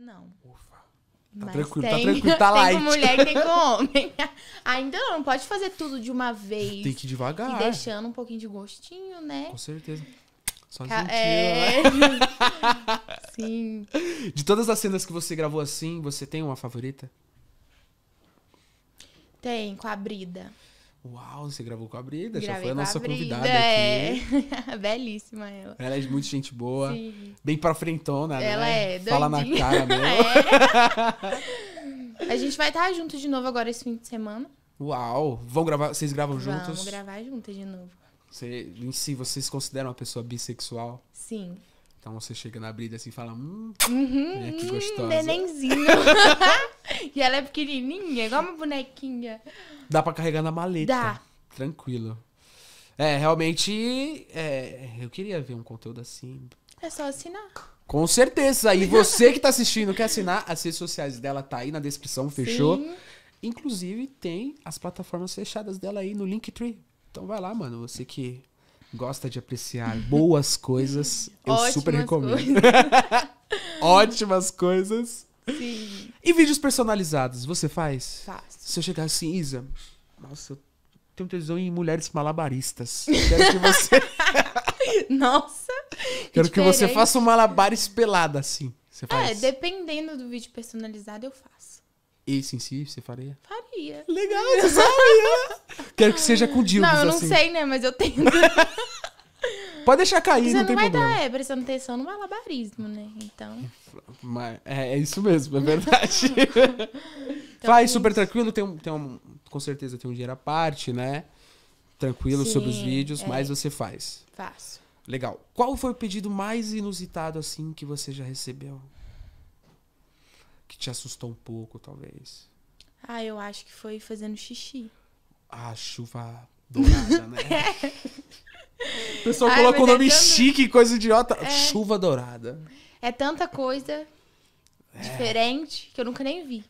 não. Ufa. Tá Mas tranquilo, tá tem, tá tranquilo, tá light. Tem com mulher e tem com homem. Ainda não, não pode fazer tudo de uma vez. Tem que ir devagar. E deixando um pouquinho de gostinho, né? Com certeza. Só Ca gentil. É... Né? Sim. De todas as cenas que você gravou assim, você tem uma favorita? Tem, com a Brida. Uau, você gravou com a Brida, Gravei já foi a nossa a convidada é. aqui. Belíssima ela. Ela é de muita gente boa, Sim. bem pra frentona, ela né? Ela é, doidinha. Fala na cara mesmo. É. a gente vai estar junto de novo agora esse fim de semana. Uau, vão gravar, vocês gravam Vamos juntos? Vamos gravar juntas de novo. Você, em si, vocês consideram uma pessoa bissexual? Sim. Então você chega na Brida assim e fala, hum, uhum, que gostosa. nenenzinho. e ela é pequenininha, igual uma bonequinha. Dá pra carregar na maleta. Dá. Tranquilo. É, realmente, é, eu queria ver um conteúdo assim. É só assinar. Com certeza. E você que tá assistindo, quer assinar? As redes sociais dela tá aí na descrição, fechou? Sim. Inclusive, tem as plataformas fechadas dela aí no Linktree. Então vai lá, mano. Você que gosta de apreciar boas coisas, eu Ótimas super recomendo. Coisas. Ótimas coisas. Sim. E vídeos personalizados, você faz? Faço. Se eu chegar assim, Isa, nossa, eu tenho tesão em mulheres malabaristas. Quero que você. nossa! Quero diferente. que você faça um malabar espelado assim. Você é, faz? É, dependendo do vídeo personalizado, eu faço. Esse em si, você faria? Faria. Legal, você sabe. Quero que seja com dildos Não, eu não assim. sei, né? Mas eu tento. Pode deixar cair, não, não tem problema. Você não vai dar, é, prestando atenção no malabarismo, né? Então... Mas, é, é isso mesmo, é verdade. então, Faz super é tranquilo, tem um, tem um, com certeza tem um dinheiro à parte, né? Tranquilo Sim, sobre os vídeos, é. mas você faz. Faço. Legal. Qual foi o pedido mais inusitado, assim, que você já recebeu? Que te assustou um pouco, talvez? Ah, eu acho que foi fazendo xixi. A ah, chuva dourada, né? O pessoal coloca o um é nome é tanto... chique, coisa idiota. É... Chuva dourada. É tanta coisa é. diferente que eu nunca nem vi.